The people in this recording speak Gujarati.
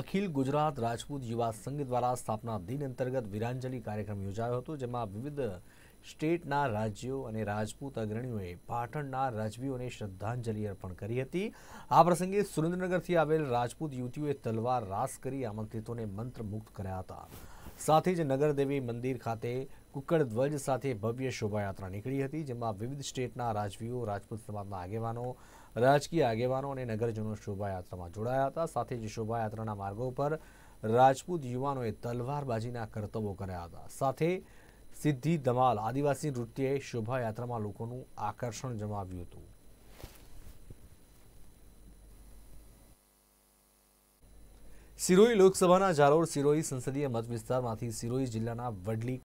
અખિલ ગુજરાત રાજપૂત યુવા સંઘ દ્વારા સ્થાપના દિન અંતર્ગત વિરાંજલિ કાર્યક્રમ યોજાયો હતો જેમાં વિવિધ સ્ટેટના રાજ્યો અને રાજપૂત અગ્રણીઓએ પાટણના રાજવીઓને શ્રદ્ધાંજલિ અર્પણ કરી હતી આ પ્રસંગે સુરેન્દ્રનગરથી આવેલ રાજપૂત યુવતીઓએ તલવાર રાસ કરી આમંત્રિતોને મંત્રમુગ્ધ કર્યા હતા સાથે જ નગરદેવી મંદિર ખાતે કુકડ ધ્વજ સાથે ભવ્ય શોભાયાત્રા નીકળી હતી જેમાં વિવિધ સ્ટેટના રાજવીઓ રાજપૂત સમાજના આગેવાનો રાજકીય આગેવાનો અને નગરજનો શોભાયાત્રામાં જોડાયા હતા સાથે જ શોભાયાત્રાના માર્ગો પર રાજપૂત યુવાનોએ તલવારબાજીના કરતબો કર્યા હતા સાથે સિદ્ધિ ધમાલ આદિવાસી નૃત્યએ શોભાયાત્રામાં લોકોનું આકર્ષણ જમાવ્યું હતું સિરોઈ લોકસભાના જાલોર સિરોહી સંસદીય મત વિસ્તારમાંથી સિરોહી જિલ્લાના વડલી